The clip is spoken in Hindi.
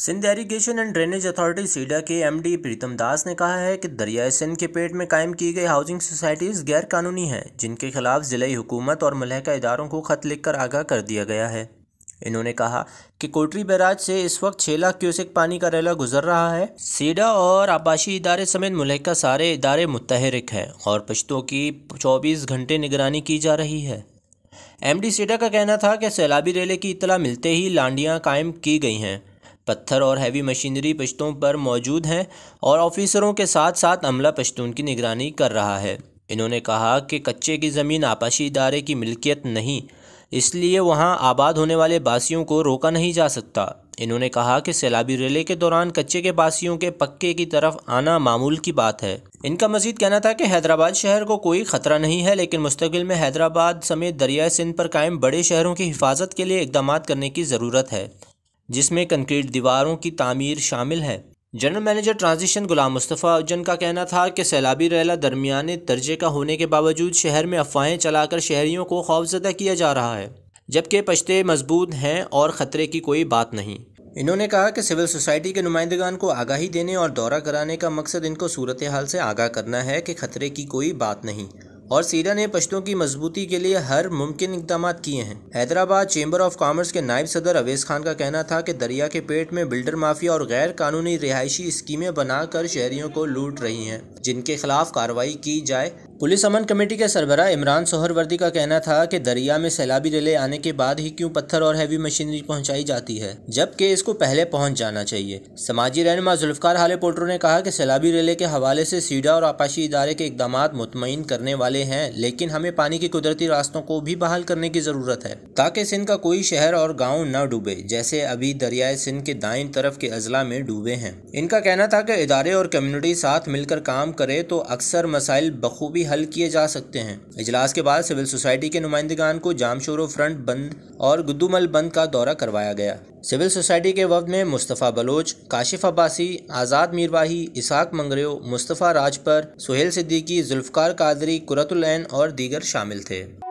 Sindh irrigation and drainage authority SIDA के एमडी प्रीतम दास ने कहा है कि दरियाए सिंध के पेट में कायम की गई हाउसिंग सोसाइटीज़ गैर कानूनी हैं जिनके खिलाफ ज़िली हुकूमत और मलहका इदारों को ख़त लिखकर आगाह कर दिया गया है इन्होंने कहा कि कोटरी बैराज से इस वक्त छः लाख क्यूसिक पानी का रैला गुजर रहा है सीडा और आबाशी इदारे समेत मलहका सारे इदारे मुतहरक हैं और पश्तों की चौबीस घंटे निगरानी की जा रही है एमडी सीडा का कहना था कि सैलाबी रेले की इतला मिलते ही लांडियां कायम की गई हैं पत्थर और हैवी मशीनरी पश्तों पर मौजूद हैं और ऑफिसरों के साथ साथ अमला पश्तून की निगरानी कर रहा है इन्होंने कहा कि कच्चे की ज़मीन आपाशी इदारे की मिल्कियत नहीं इसलिए वहां आबाद होने वाले बासियों को रोका नहीं जा सकता इन्होंने कहा कि सैलाबी रेले के दौरान कच्चे के बासियों के पक्के की तरफ आना मामूल की बात है इनका मजीद कहना था कि हैदराबाद शहर को कोई ख़तरा नहीं है लेकिन मुस्तकिल में हैदराबाद समेत दरिया सिंध पर कायम बड़े शहरों की हिफाजत के लिए इकदाम करने की ज़रूरत है जिसमें कंक्रीट दीवारों की तामीर शामिल है general manager transition Ghulam Mustafa Ujjan का कहना था कि सैलाबी रैला दरमियाने दर्जे का होने के बावजूद शहर में अफवाहें चलाकर शहरीों को खौफजदा किया जा रहा है जबकि पश्ते मजबूत हैं और ख़तरे की कोई बात नहीं इन्होंने कहा कि सिविल सोसाइटी के नुमाइंदगान को आगाही देने और दौरा कराने का मकसद इनको सूरत हाल से आगाह करना है कि ख़तरे की कोई बात नहीं और सीडा ने पश्तों की मजबूती के लिए हर मुमकिन इकदाम किए हैं हैदराबाद चेंबर ऑफ कॉमर्स के नायब सदर अवेज खान का कहना था कि दरिया के पेट में बिल्डर माफिया और गैर कानूनी रिहायशी स्कीमें बनाकर शहरियों को लूट रही हैं जिनके खिलाफ कार्रवाई की जाए पुलिस अमन कमेटी के सरबरा इमरान सोहरवर्दी का कहना था कि दरिया में सैलाबी रेले आने के बाद ही क्यों पत्थर और हैवी मशीनरी पहुंचाई जाती है जबकि इसको पहले पहुंच जाना चाहिए समाजी रहनमा जुल्फकार हाले पोटरों ने कहा कि सैलाबी रेले के हवाले से सीडा और आपाशी इदारे के इकदाम मुतमिन करने वाले हैं लेकिन हमें पानी के कुदरती रास्तों को भी बहाल करने की ज़रूरत है ताकि सिंध का कोई शहर और गाँव न डूबे जैसे अभी दरियाए सिंध के दाइन तरफ के अजला में डूबे हैं इनका कहना था कि इदारे और कम्युनिटी साथ मिलकर काम करे तो अक्सर मसाइल बखूबी हल किए जा सकते हैं इजलास के बाद सिविल सोसाइटी के नुमाइंदगान को जामशोरो फ्रंट बंद और गुद्दूमल बंद का दौरा करवाया गया सिविल सोसाइटी के वफद में मुस्तफ़ा बलोच काशिफ अब्बासी आज़ाद मीरवाही इसाक मंगरेव मुस्तफ़ा राजपर सुहेल सिद्दीकी जुल्फकार कादरी कुरतुलैन और दीगर शामिल थे